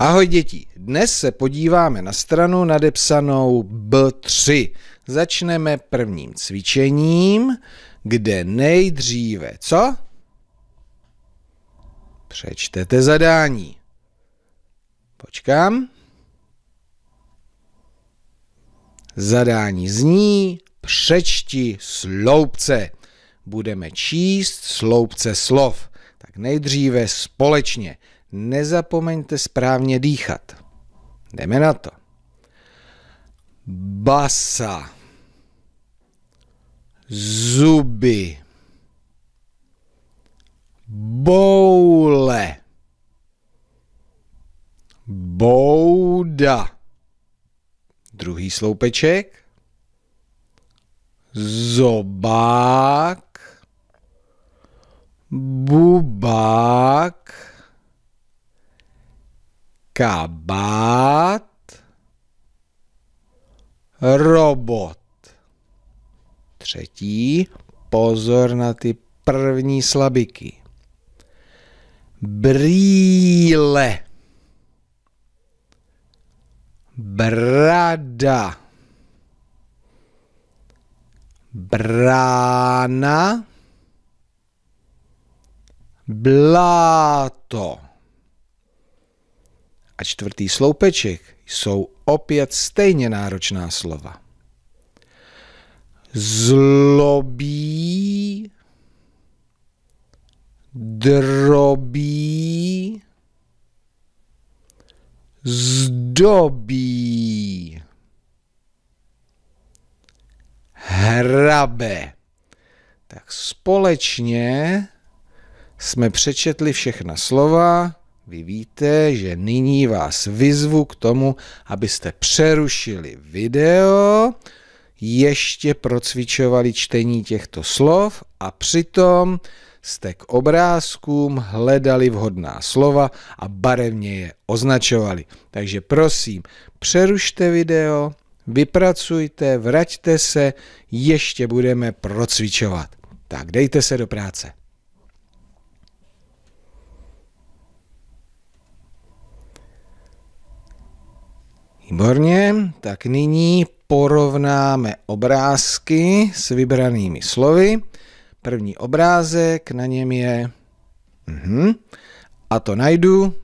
Ahoj děti, dnes se podíváme na stranu nadepsanou B3. Začneme prvním cvičením, kde nejdříve co? Přečtete zadání. Počkám. Zadání zní přečti sloupce. Budeme číst sloupce slov. Tak nejdříve společně nezapomeňte správně dýchat. Jdeme na to. Basa. Zuby. Boule. Bouda. Druhý sloupeček. Zobák. Bubák. kabát, robot. Třetí, pozor na ty první slabiky. Brýle. Brada. Brána. Bláto a čtvrtý sloupeček jsou opět stejně náročná slova. Zlobí, drobí, zdobí, hrabe. Tak společně jsme přečetli všechna slova. Vy víte, že nyní vás vyzvu k tomu, abyste přerušili video, ještě procvičovali čtení těchto slov a přitom jste k obrázkům hledali vhodná slova a barevně je označovali. Takže prosím, přerušte video, vypracujte, vraťte se, ještě budeme procvičovat. Tak dejte se do práce. Výborně, tak nyní porovnáme obrázky s vybranými slovy. První obrázek, na něm je... Uh-huh, A to najdu.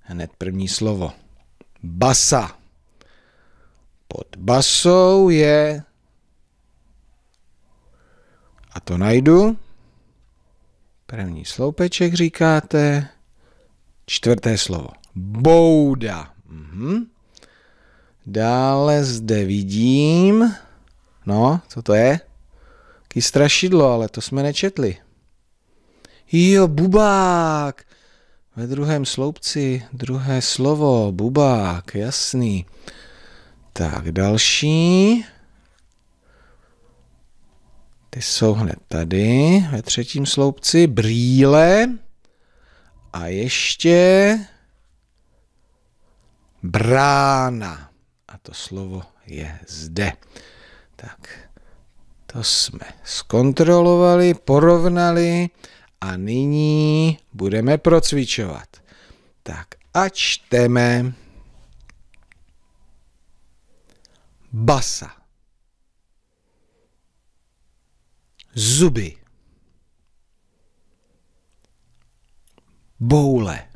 Hned první slovo. Basa. Pod basou je... A to najdu. První sloupeček říkáte. Čtvrté slovo. Bouda. Uh-huh. Dále zde vidím, no, co to je? Ký strašidlo, ale to jsme nečetli. Jo, bubák! Ve druhém sloupci druhé slovo, bubák, jasný. Tak, další. Ty jsou hned tady, ve třetím sloupci, brýle. A ještě brána a to slovo je zde. Tak to jsme zkontrolovali, porovnali a nyní budeme procvičovat. Tak a čteme basa, zuby, boule,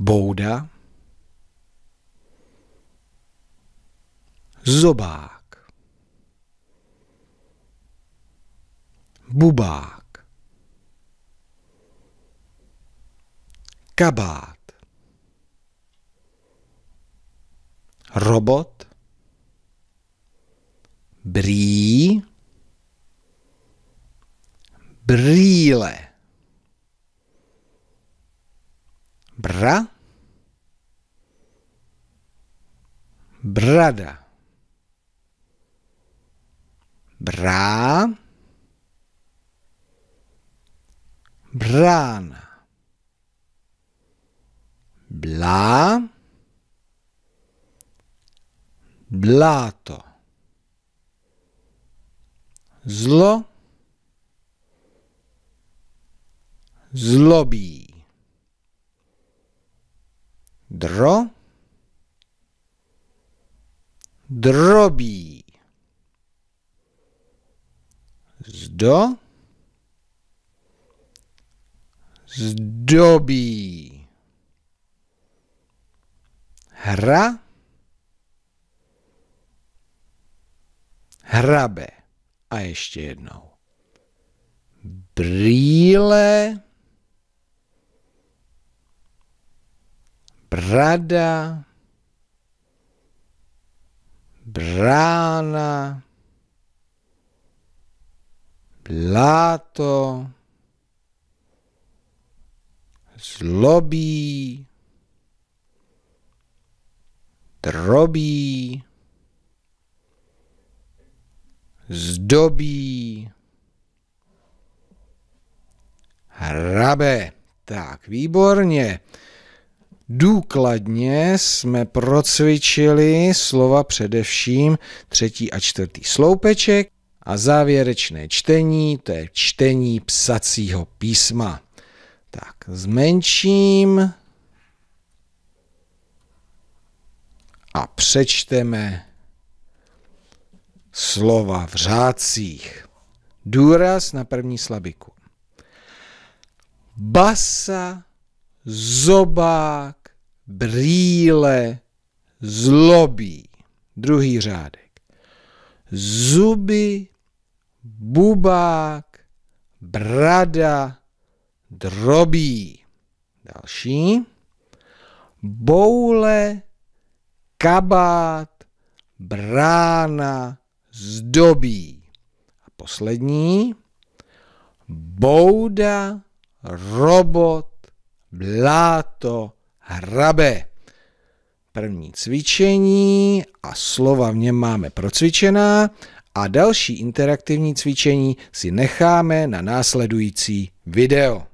bouda, zobák, bubák, kabát, robot, brý, brýle. Bra. Brada. Brá. Brána. Blá. Bláto. Zlo. Zlobí dro, drobí. Zdo, zdobí. Hra, hrabe. A ještě jednou. Brýle, brada, brána, bláto, zlobí, drobí, zdobí, hrabe. Tak, výborně. Důkladně jsme procvičili slova především třetí a čtvrtý sloupeček a závěrečné čtení, to je čtení psacího písma. Tak, zmenším a přečteme slova v řádcích. Důraz na první slabiku. Basa, zobák, brýle zlobí. Druhý řádek. Zuby, bubák, brada, drobí. Další. Boule, kabát, brána, zdobí. A poslední. Bouda, robot, bláto, hrabe. První cvičení a slova v něm máme procvičená a další interaktivní cvičení si necháme na následující video.